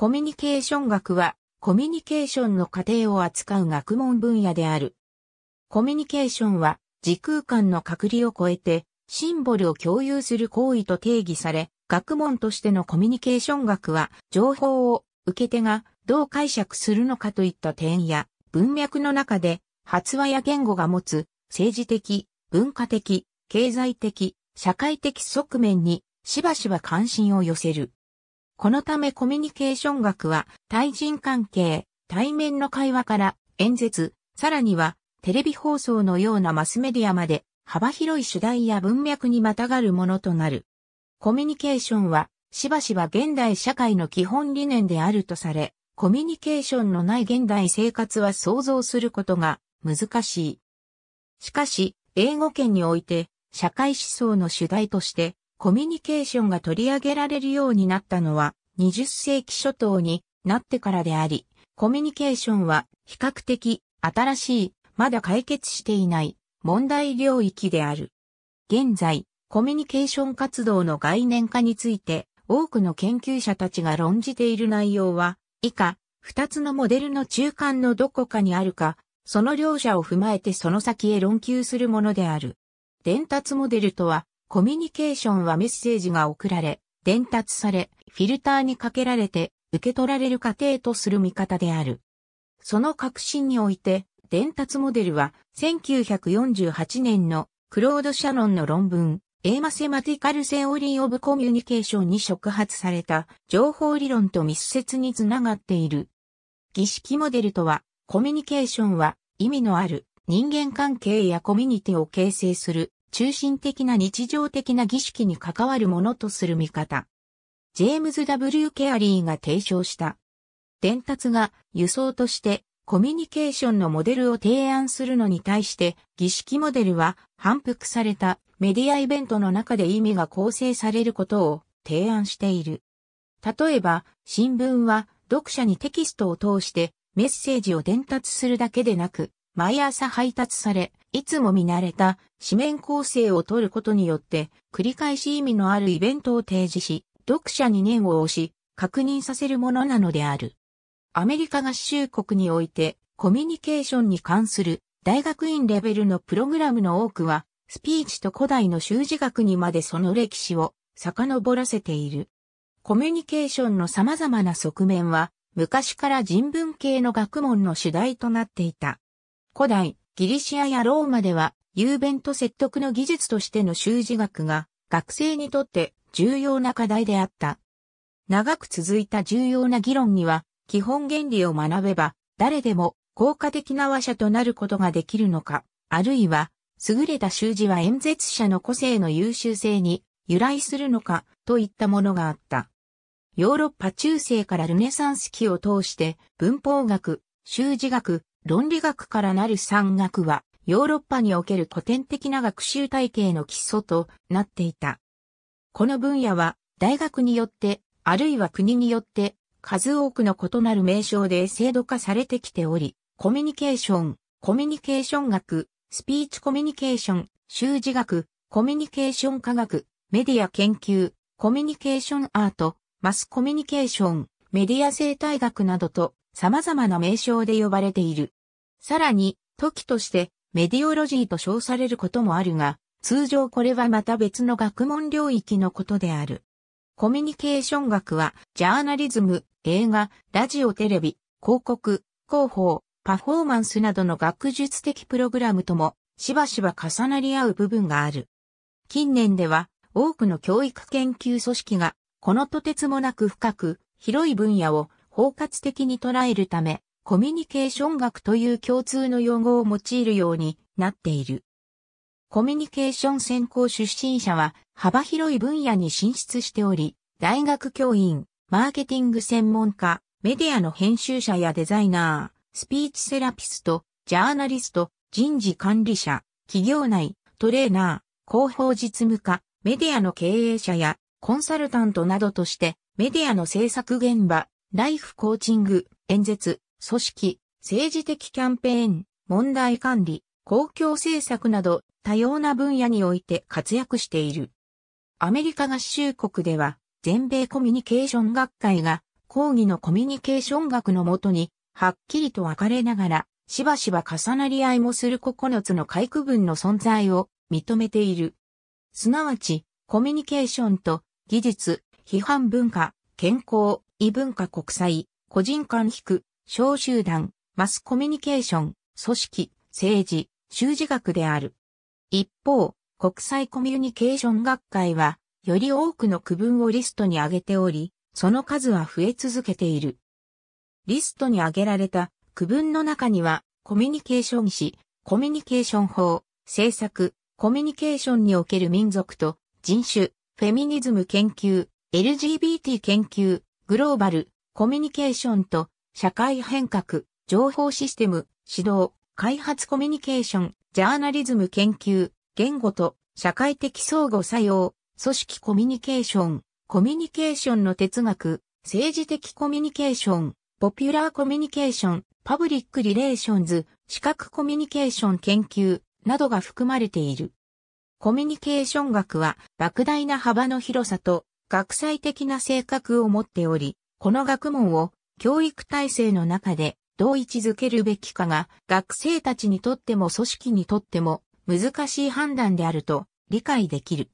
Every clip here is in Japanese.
コミュニケーション学は、コミュニケーションの過程を扱う学問分野である。コミュニケーションは、時空間の隔離を超えて、シンボルを共有する行為と定義され、学問としてのコミュニケーション学は、情報を受け手がどう解釈するのかといった点や、文脈の中で、発話や言語が持つ、政治的、文化的、経済的、社会的側面に、しばしば関心を寄せる。このためコミュニケーション学は対人関係、対面の会話から演説、さらにはテレビ放送のようなマスメディアまで幅広い主題や文脈にまたがるものとなる。コミュニケーションはしばしば現代社会の基本理念であるとされ、コミュニケーションのない現代生活は想像することが難しい。しかし、英語圏において社会思想の主題としてコミュニケーションが取り上げられるようになったのは20世紀初頭になってからであり、コミュニケーションは比較的新しい、まだ解決していない問題領域である。現在、コミュニケーション活動の概念化について多くの研究者たちが論じている内容は以下、二つのモデルの中間のどこかにあるか、その両者を踏まえてその先へ論求するものである。伝達モデルとは、コミュニケーションはメッセージが送られ、伝達され、フィルターにかけられて、受け取られる過程とする見方である。その革新において、伝達モデルは、1948年のクロード・シャノンの論文、A m マセ・マティカル・セオリー・オブ・コミュニケーションに触発された情報理論と密接につながっている。儀式モデルとは、コミュニケーションは意味のある人間関係やコミュニティを形成する中心的な日常的な儀式に関わるものとする見方。ジェームズ・ W・ ケアリーが提唱した。伝達が輸送としてコミュニケーションのモデルを提案するのに対して儀式モデルは反復されたメディアイベントの中で意味が構成されることを提案している。例えば新聞は読者にテキストを通してメッセージを伝達するだけでなく毎朝配達されいつも見慣れた紙面構成を取ることによって、繰り返し意味のあるイベントを提示し、読者に念を押し、確認させるものなのである。アメリカ合衆国において、コミュニケーションに関する大学院レベルのプログラムの多くは、スピーチと古代の習字学にまでその歴史を遡らせている。コミュニケーションの様々な側面は、昔から人文系の学問の主題となっていた。古代、ギリシアやローマでは、雄弁と説得の技術としての習字学が、学生にとって重要な課題であった。長く続いた重要な議論には、基本原理を学べば、誰でも効果的な話者となることができるのか、あるいは、優れた習字は演説者の個性の優秀性に由来するのか、といったものがあった。ヨーロッパ中世からルネサンス期を通して、文法学、習字学、論理学からなる産学は、ヨーロッパにおける古典的な学習体系の基礎となっていた。この分野は、大学によって、あるいは国によって、数多くの異なる名称で制度化されてきており、コミュニケーション、コミュニケーション学、スピーチコミュニケーション、習字学、コミュニケーション科学、メディア研究、コミュニケーションアート、マスコミュニケーション、メディア生態学などと様々な名称で呼ばれている。さらに、時としてメディオロジーと称されることもあるが、通常これはまた別の学問領域のことである。コミュニケーション学は、ジャーナリズム、映画、ラジオテレビ、広告、広報、パフォーマンスなどの学術的プログラムとも、しばしば重なり合う部分がある。近年では、多くの教育研究組織が、このとてつもなく深く、広い分野を包括的に捉えるため、コミュニケーション学という共通の用語を用いるようになっている。コミュニケーション専攻出身者は幅広い分野に進出しており、大学教員、マーケティング専門家、メディアの編集者やデザイナー、スピーチセラピスト、ジャーナリスト、人事管理者、企業内、トレーナー、広報実務家、メディアの経営者やコンサルタントなどとして、メディアの制作現場、ライフコーチング、演説、組織、政治的キャンペーン、問題管理、公共政策など多様な分野において活躍している。アメリカ合衆国では全米コミュニケーション学会が講義のコミュニケーション学のもとにはっきりと分かれながらしばしば重なり合いもする9つの回区分の存在を認めている。すなわちコミュニケーションと技術、批判文化、健康、異文化国際、個人間引く、小集団、マスコミュニケーション、組織、政治、修辞学である。一方、国際コミュニケーション学会は、より多くの区分をリストに挙げており、その数は増え続けている。リストに挙げられた区分の中には、コミュニケーション史、コミュニケーション法、政策、コミュニケーションにおける民族と人種、フェミニズム研究、LGBT 研究、グローバル、コミュニケーションと社会変革、情報システム、指導、開発コミュニケーション、ジャーナリズム研究、言語と社会的相互作用、組織コミュニケーション、コミュニケーションの哲学、政治的コミュニケーション、ポピュラーコミュニケーション、パブリックリレーションズ、視覚コミュニケーション研究などが含まれている。コミュニケーション学は莫大な幅の広さと学際的な性格を持っており、この学問を教育体制の中でどう位置づけるべきかが学生たちにとっても組織にとっても難しい判断であると理解できる。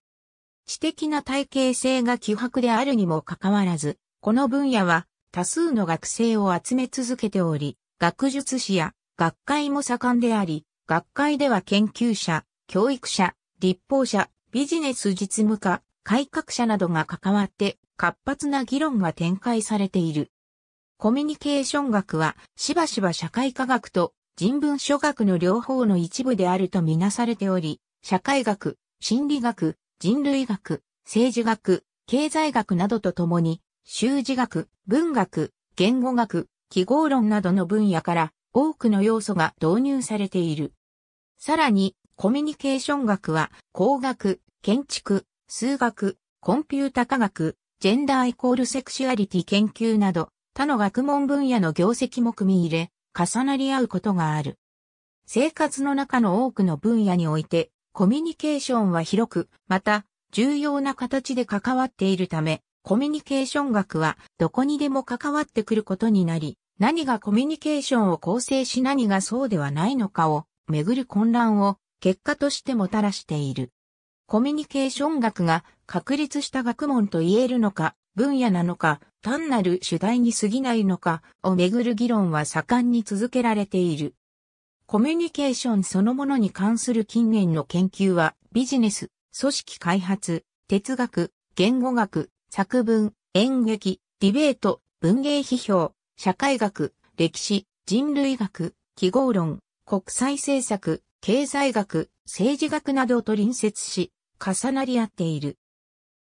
知的な体系性が希薄であるにもかかわらず、この分野は多数の学生を集め続けており、学術史や学会も盛んであり、学会では研究者、教育者、立法者、ビジネス実務家、改革者などが関わって活発な議論が展開されている。コミュニケーション学は、しばしば社会科学と人文書学の両方の一部であるとみなされており、社会学、心理学、人類学、政治学、経済学などとともに、修辞学、文学、言語学、記号論などの分野から多くの要素が導入されている。さらに、コミュニケーション学は、工学、建築、数学、コンピュータ科学、ジェンダーイコールセクシュアリティ研究など、他の学問分野の業績も組み入れ、重なり合うことがある。生活の中の多くの分野において、コミュニケーションは広く、また、重要な形で関わっているため、コミュニケーション学はどこにでも関わってくることになり、何がコミュニケーションを構成し何がそうではないのかをめぐる混乱を結果としてもたらしている。コミュニケーション学が確立した学問と言えるのか、分野なのか、単なる主題に過ぎないのかをめぐる議論は盛んに続けられている。コミュニケーションそのものに関する近年の研究は、ビジネス、組織開発、哲学、言語学、作文、演劇、ディベート、文芸批評、社会学、歴史、人類学、記号論、国際政策、経済学、政治学などと隣接し、重なり合っている。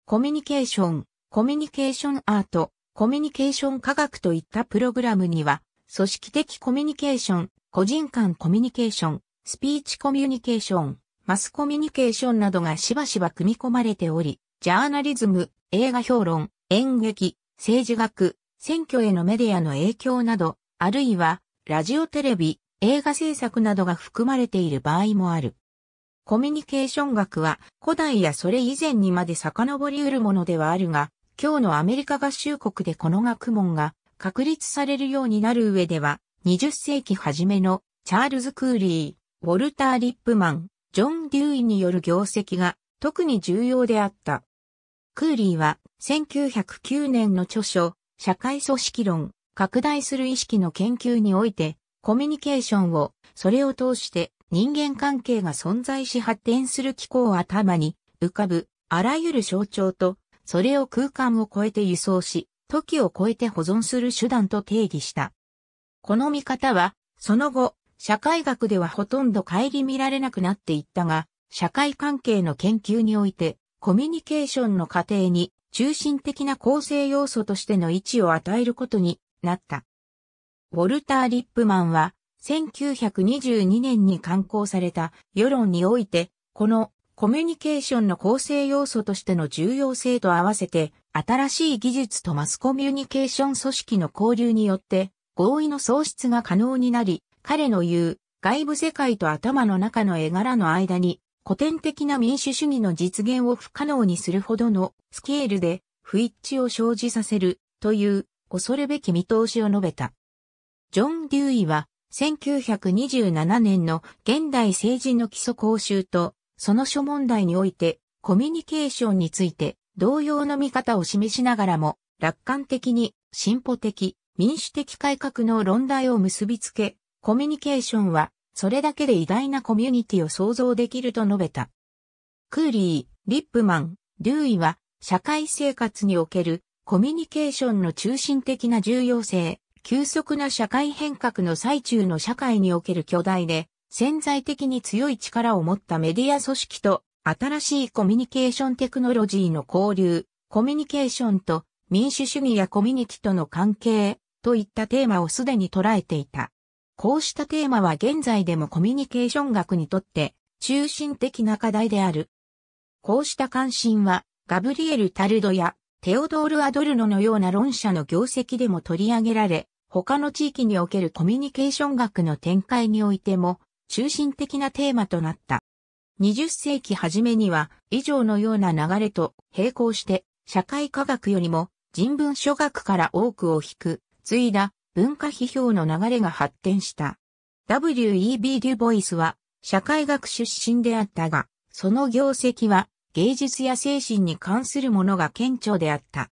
コミュニケーション、コミュニケーションアート、コミュニケーション科学といったプログラムには、組織的コミュニケーション、個人間コミュニケーション、スピーチコミュニケーション、マスコミュニケーションなどがしばしば組み込まれており、ジャーナリズム、映画評論、演劇、政治学、選挙へのメディアの影響など、あるいは、ラジオテレビ、映画制作などが含まれている場合もある。コミュニケーション学は古代やそれ以前にまで遡り得るものではあるが、今日のアメリカ合衆国でこの学問が確立されるようになる上では、20世紀初めのチャールズ・クーリー、ウォルター・リップマン、ジョン・デューイによる業績が特に重要であった。クーリーは1909年の著書、社会組織論、拡大する意識の研究において、コミュニケーションを、それを通して人間関係が存在し発展する機構を頭に浮かぶあらゆる象徴とそれを空間を超えて輸送し、時を超えて保存する手段と定義した。この見方は、その後、社会学ではほとんど顧みられなくなっていったが、社会関係の研究において、コミュニケーションの過程に中心的な構成要素としての位置を与えることになった。ウォルター・リップマンは、1922年に刊行された世論において、このコミュニケーションの構成要素としての重要性と合わせて、新しい技術とマスコミュニケーション組織の交流によって、合意の創出が可能になり、彼の言う、外部世界と頭の中の絵柄の間に、古典的な民主主義の実現を不可能にするほどのスケールで不一致を生じさせるという恐るべき見通しを述べた。ジョン・デューイは1927年の現代政治の基礎講習とその諸問題において、コミュニケーションについて、同様の見方を示しながらも、楽観的に、進歩的、民主的改革の論題を結びつけ、コミュニケーションは、それだけで偉大なコミュニティを創造できると述べた。クーリー、リップマン、デューイは、社会生活におけるコミュニケーションの中心的な重要性、急速な社会変革の最中の社会における巨大で潜在的に強い力を持ったメディア組織と新しいコミュニケーションテクノロジーの交流、コミュニケーションと民主主義やコミュニティとの関係といったテーマをすでに捉えていた。こうしたテーマは現在でもコミュニケーション学にとって中心的な課題である。こうした関心はガブリエル・タルドやテオドール・アドルノのような論者の業績でも取り上げられ、他の地域におけるコミュニケーション学の展開においても中心的なテーマとなった。20世紀初めには以上のような流れと並行して社会科学よりも人文書学から多くを引く、継いだ文化批評の流れが発展した。W.E.B. デュボイスは社会学出身であったが、その業績は芸術や精神に関するものが顕著であった。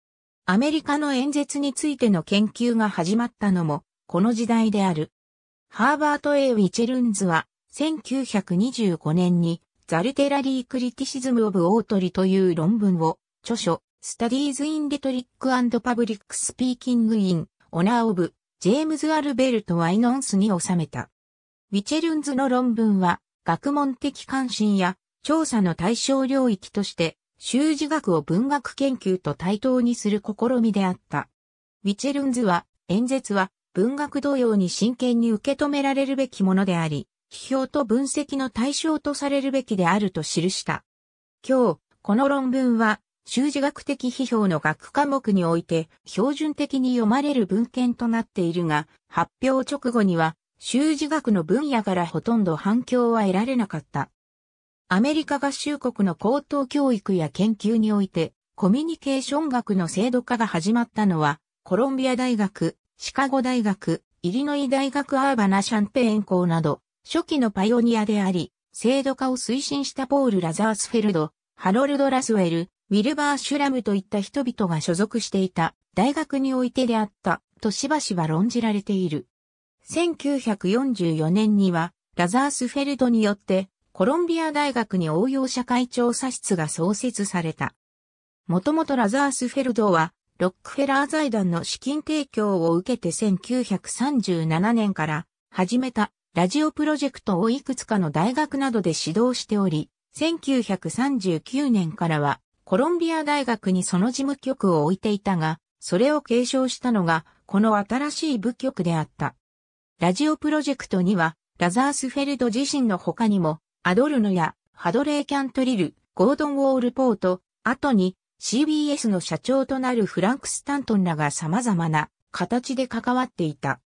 アメリカの演説についての研究が始まったのもこの時代である。ハーバート・ A・ ウィチェルンズは、1925年に、ザルテラリー・クリティシズム・オブ・オートリという論文を、著書、スタディーズ・イン・レトリック・アンド・パブリック・スピーキング・イン、オナー・オブ、ジェームズ・アルベルト・ワイノンスに収めた。ウィチェルンズの論文は、学問的関心や、調査の対象領域として、修辞学を文学研究と対等にする試みであった。ウィチェルンズは、演説は、文学同様に真剣に受け止められるべきものであり、批評と分析の対象とされるべきであると記した。今日、この論文は、修辞学的批評の学科目において標準的に読まれる文献となっているが、発表直後には修辞学の分野からほとんど反響は得られなかった。アメリカ合衆国の高等教育や研究においてコミュニケーション学の制度化が始まったのはコロンビア大学シカゴ大学、イリノイ大学アーバナ・シャンペーン校など、初期のパイオニアであり、制度化を推進したポール・ラザースフェルド、ハロルド・ラスウェル、ウィルバー・シュラムといった人々が所属していた大学においてであったとしばしば論じられている。1944年には、ラザースフェルドによって、コロンビア大学に応用社会調査室が創設された。もともとラザースフェルドは、ロックフェラー財団の資金提供を受けて1937年から始めたラジオプロジェクトをいくつかの大学などで指導しており、1939年からはコロンビア大学にその事務局を置いていたが、それを継承したのがこの新しい部局であった。ラジオプロジェクトにはラザースフェルド自身の他にもアドルノやハドレー・キャントリル、ゴードン・ウォールポート、後に CBS の社長となるフランク・スタントンらが様々な形で関わっていた。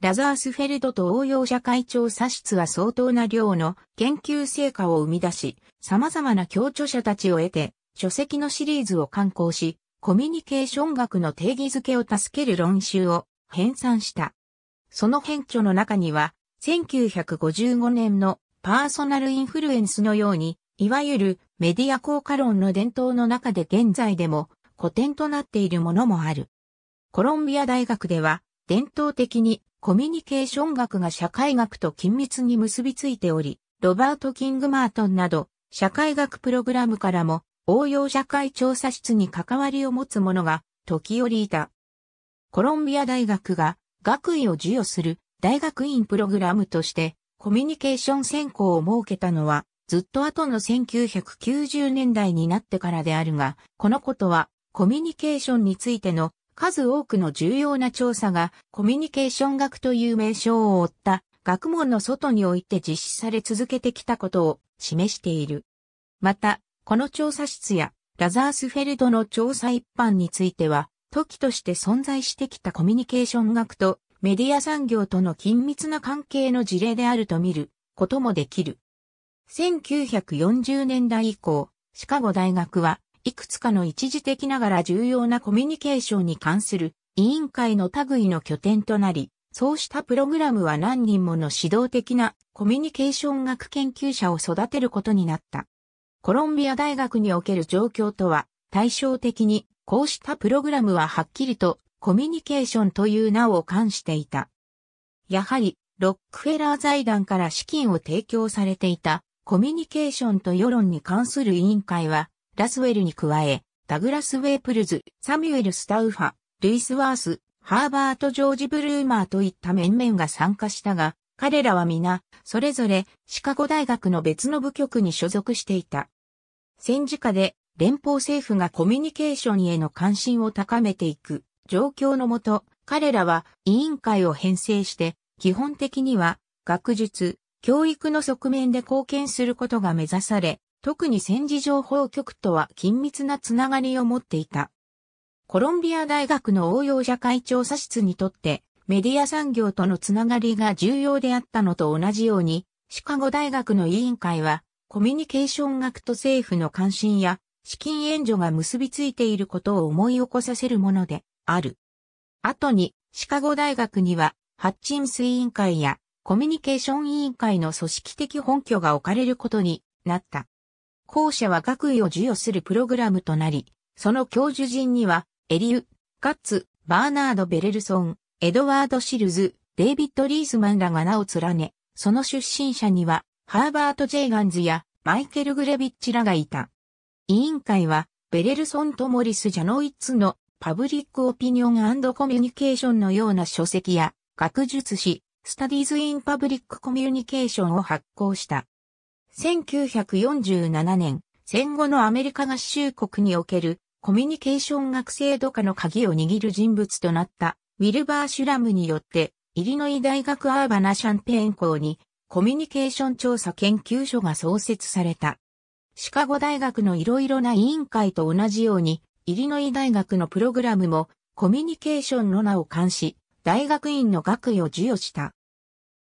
ラザースフェルドと応用社会長差出は相当な量の研究成果を生み出し、様々な協著者たちを得て、書籍のシリーズを刊行し、コミュニケーション学の定義づけを助ける論集を編纂した。その編著の中には、1955年のパーソナルインフルエンスのように、いわゆるメディア効果論の伝統の中で現在でも古典となっているものもある。コロンビア大学では伝統的にコミュニケーション学が社会学と緊密に結びついており、ロバート・キング・マートンなど社会学プログラムからも応用社会調査室に関わりを持つ者が時折いた。コロンビア大学が学位を授与する大学院プログラムとしてコミュニケーション専攻を設けたのはずっと後の1990年代になってからであるが、このことはコミュニケーションについての数多くの重要な調査がコミュニケーション学という名称を負った学問の外において実施され続けてきたことを示している。また、この調査室やラザースフェルドの調査一般については、時として存在してきたコミュニケーション学とメディア産業との緊密な関係の事例であると見ることもできる。1940年代以降、シカゴ大学はいくつかの一時的ながら重要なコミュニケーションに関する委員会の類の拠点となり、そうしたプログラムは何人もの指導的なコミュニケーション学研究者を育てることになった。コロンビア大学における状況とは対照的にこうしたプログラムははっきりとコミュニケーションという名を冠していた。やはりロックフェラー財団から資金を提供されていたコミュニケーションと世論に関する委員会は、ラスウェルに加え、ダグラス・ウェイプルズ、サミュエル・スタウファ、ルイス・ワース、ハーバート・ジョージ・ブルーマーといった面々が参加したが、彼らは皆、それぞれシカゴ大学の別の部局に所属していた。戦時下で連邦政府がコミュニケーションへの関心を高めていく状況のもと、彼らは委員会を編成して、基本的には学術、教育の側面で貢献することが目指され、特に戦時情報局とは緊密なつながりを持っていた。コロンビア大学の応用社会調査室にとって、メディア産業とのつながりが重要であったのと同じように、シカゴ大学の委員会は、コミュニケーション学と政府の関心や資金援助が結びついていることを思い起こさせるものである。後に、シカゴ大学には、ハッチンス委員会やコミュニケーション委員会の組織的本拠が置かれることになった。後者は学位を授与するプログラムとなり、その教授陣には、エリュ、カッツ、バーナード・ベレルソン、エドワード・シルズ、デイビッド・リースマンらが名を連ね、その出身者には、ハーバート・ジェイガンズやマイケル・グレビッチらがいた。委員会は、ベレルソンとモリス・ジャノイッツのパブリック・オピニオンコミュニケーションのような書籍や、学術誌、Studies in Public Communication を発行した。1947年、戦後のアメリカ合衆国におけるコミュニケーション学制度化の鍵を握る人物となったウィルバー・シュラムによって、イリノイ大学アーバナ・シャンペーン校にコミュニケーション調査研究所が創設された。シカゴ大学のいろいろな委員会と同じように、イリノイ大学のプログラムもコミュニケーションの名を監視、大学院の学位を授与した。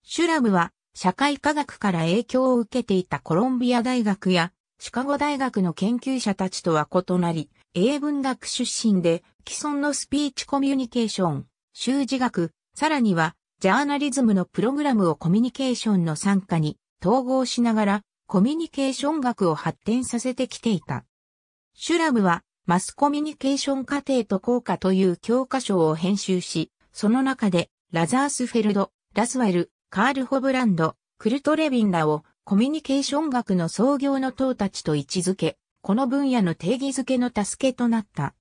シュラムは社会科学から影響を受けていたコロンビア大学やシカゴ大学の研究者たちとは異なり、英文学出身で既存のスピーチコミュニケーション、習字学、さらにはジャーナリズムのプログラムをコミュニケーションの参加に統合しながらコミュニケーション学を発展させてきていた。シュラムはマスコミュニケーション過程と効果という教科書を編集し、その中で、ラザースフェルド、ラスワル、カール・ホブランド、クルト・レビンらをコミュニケーション学の創業の党たちと位置づけ、この分野の定義づけの助けとなった。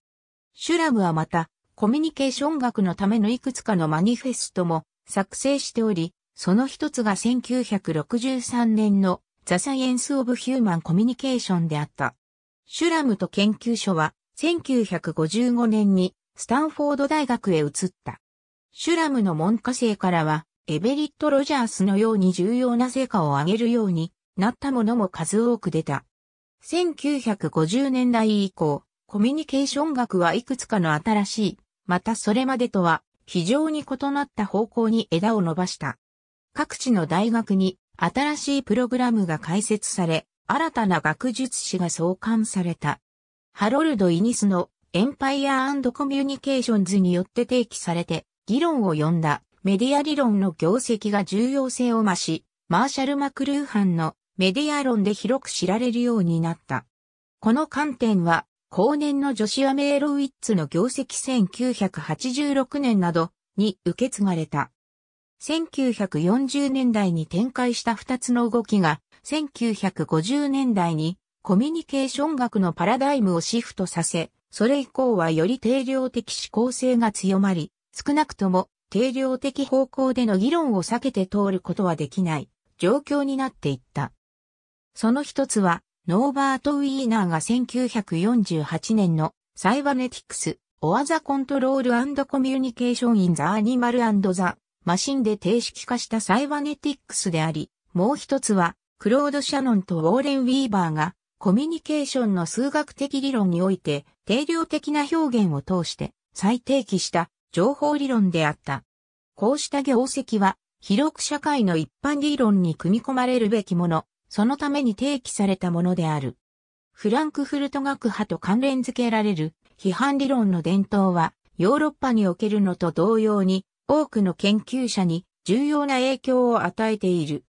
シュラムはまた、コミュニケーション学のためのいくつかのマニフェストも作成しており、その一つが1963年のザ・サイエンス・オブ・ヒューマン・コミュニケーションであった。シュラムと研究所は1955年にスタンフォード大学へ移った。シュラムの門下生からは、エベリット・ロジャースのように重要な成果を上げるようになったものも数多く出た。1950年代以降、コミュニケーション学はいくつかの新しい、またそれまでとは非常に異なった方向に枝を伸ばした。各地の大学に新しいプログラムが開設され、新たな学術誌が創刊された。ハロルド・イニスのエンパイアコミュニケーションズによって提起されて、議論を呼んだメディア理論の業績が重要性を増し、マーシャル・マクルーハンのメディア論で広く知られるようになった。この観点は、後年のジョシア・メイロウィッツの業績1986年などに受け継がれた。1940年代に展開した2つの動きが、1950年代にコミュニケーション学のパラダイムをシフトさせ、それ以降はより定量的思考性が強まり、少なくとも定量的方向での議論を避けて通ることはできない状況になっていった。その一つは、ノーバート・ウィーナーが1948年のサイバネティクス、オアザ・コントロールコミュニケーション・イン・ザ・アニマル・ザ・マシンで定式化したサイバネティクスであり、もう一つは、クロード・シャノンとウォーレン・ウィーバーが、コミュニケーションの数学的理論において、定量的な表現を通して、再定期した情報理論であった。こうした業績は、広く社会の一般理論に組み込まれるべきもの、そのために提起されたものである。フランクフルト学派と関連付けられる批判理論の伝統は、ヨーロッパにおけるのと同様に、多くの研究者に重要な影響を与えている。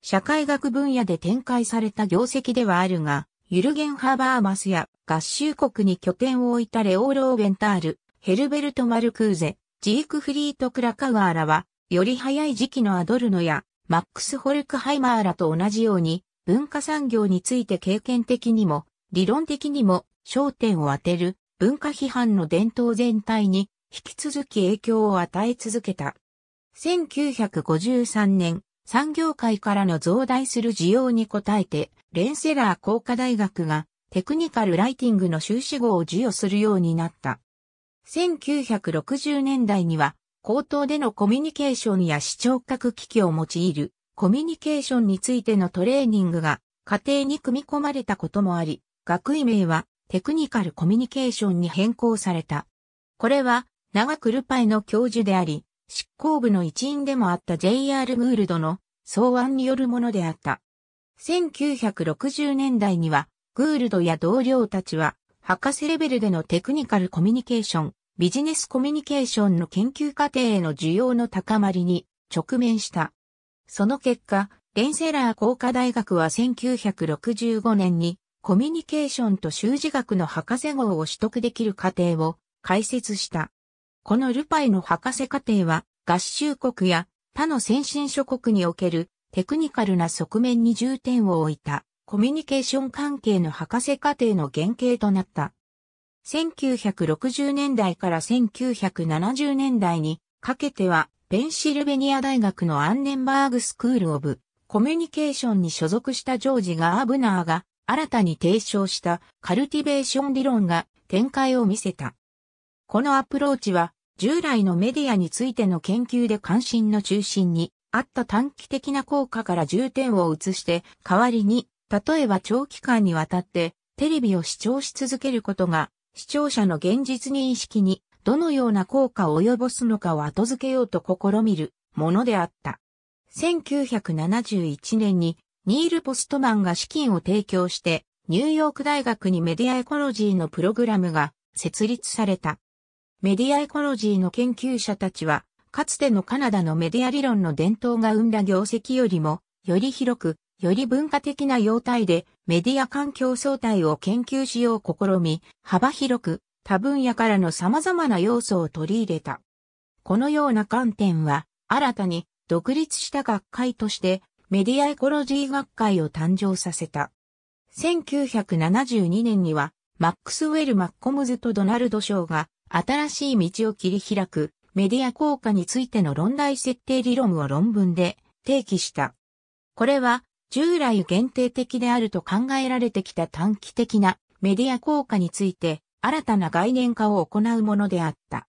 社会学分野で展開された業績ではあるが、ユルゲン・ハーバーマスや合衆国に拠点を置いたレオール・オーベンタール、ヘルベルト・マルクーゼ、ジークフリート・クラカウアーらは、より早い時期のアドルノやマックス・ホルクハイマーらと同じように、文化産業について経験的にも、理論的にも焦点を当てる文化批判の伝統全体に引き続き影響を与え続けた。1953年、産業界からの増大する需要に応えて、レンセラー工科大学がテクニカルライティングの修士号を授与するようになった。1960年代には、口頭でのコミュニケーションや視聴覚機器を用いるコミュニケーションについてのトレーニングが家庭に組み込まれたこともあり、学位名はテクニカルコミュニケーションに変更された。これは長くルパイの教授であり、執行部の一員でもあった J.R. グールドの草案によるものであった。1960年代には、グールドや同僚たちは、博士レベルでのテクニカルコミュニケーション、ビジネスコミュニケーションの研究過程への需要の高まりに直面した。その結果、レンセラー工科大学は1965年にコミュニケーションと修辞学の博士号を取得できる過程を開設した。このルパイの博士課程は合衆国や他の先進諸国におけるテクニカルな側面に重点を置いたコミュニケーション関係の博士課程の原型となった。1960年代から1970年代にかけては、ペンシルベニア大学のアンネンバーグスクールオブコミュニケーションに所属したジョージガーブナーが新たに提唱したカルティベーション理論が展開を見せた。このアプローチは従来のメディアについての研究で関心の中心にあった短期的な効果から重点を移して代わりに例えば長期間にわたってテレビを視聴し続けることが視聴者の現実認識にどのような効果を及ぼすのかを後付けようと試みるものであった。1971年にニール・ポストマンが資金を提供してニューヨーク大学にメディアエコロジーのプログラムが設立された。メディアエコロジーの研究者たちは、かつてのカナダのメディア理論の伝統が生んだ業績よりも、より広く、より文化的な様態でメディア環境相対を研究しよう試み、幅広く多分野からの様々な要素を取り入れた。このような観点は、新たに独立した学会としてメディアエコロジー学会を誕生させた。1972年には、マックスウェル・マッコムズとドナルド・ショーが新しい道を切り開くメディア効果についての論題設定理論を論文で提起した。これは従来限定的であると考えられてきた短期的なメディア効果について新たな概念化を行うものであった。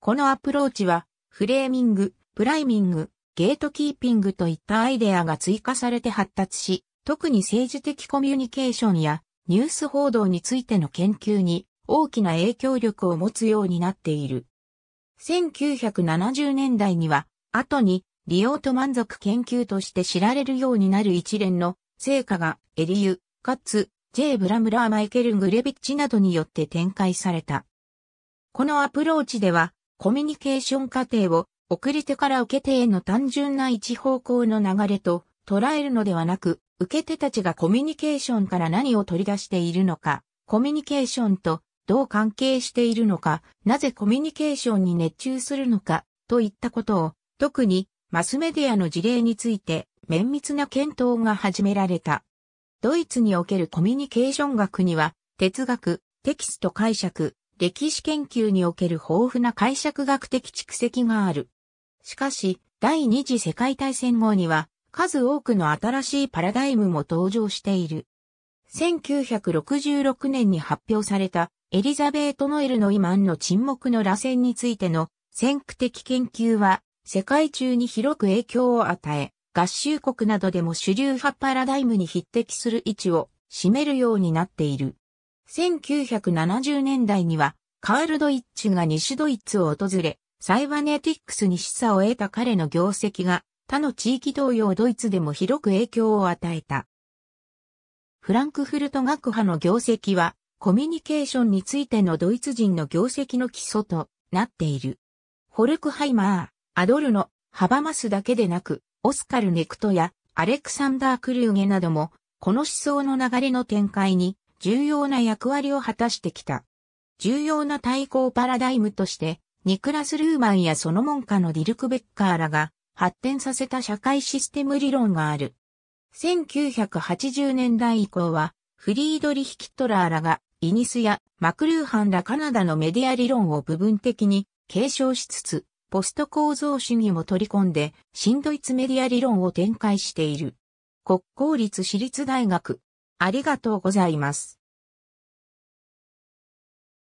このアプローチはフレーミング、プライミング、ゲートキーピングといったアイデアが追加されて発達し、特に政治的コミュニケーションやニュース報道についての研究に大きな影響力を持つようになっている。1970年代には、後に利用と満足研究として知られるようになる一連の成果がエリュ、カッツ、ジェイ・ブラムラー・マイケル・グレビッチなどによって展開された。このアプローチでは、コミュニケーション過程を送り手から受け手への単純な一方向の流れと捉えるのではなく、受け手たちがコミュニケーションから何を取り出しているのか、コミュニケーションとどう関係しているのか、なぜコミュニケーションに熱中するのか、といったことを、特にマスメディアの事例について綿密な検討が始められた。ドイツにおけるコミュニケーション学には、哲学、テキスト解釈、歴史研究における豊富な解釈学的蓄積がある。しかし、第二次世界大戦後には、数多くの新しいパラダイムも登場している。1966年に発表されたエリザベート・ノエルのイマンの沈黙の螺旋についての先駆的研究は世界中に広く影響を与え、合衆国などでも主流派パラダイムに匹敵する位置を占めるようになっている。1970年代には、カール・ドイッチが西ドイツを訪れ、サイバネティックスに示唆を得た彼の業績が、他の地域同様ドイツでも広く影響を与えた。フランクフルト学派の業績は、コミュニケーションについてのドイツ人の業績の基礎となっている。ホルクハイマー、アドルノ、ハバマスだけでなく、オスカル・ネクトやアレクサンダー・クルーゲなども、この思想の流れの展開に重要な役割を果たしてきた。重要な対抗パラダイムとして、ニクラス・ルーマンやその門下のディルク・ベッカーらが発展させた社会システム理論がある。1980年代以降は、フリードリヒ・キットラーらが、イニスやマクルーハンらカナダのメディア理論を部分的に継承しつつ、ポスト構造主義も取り込んで、新ドイツメディア理論を展開している。国公立私立大学。ありがとうございます。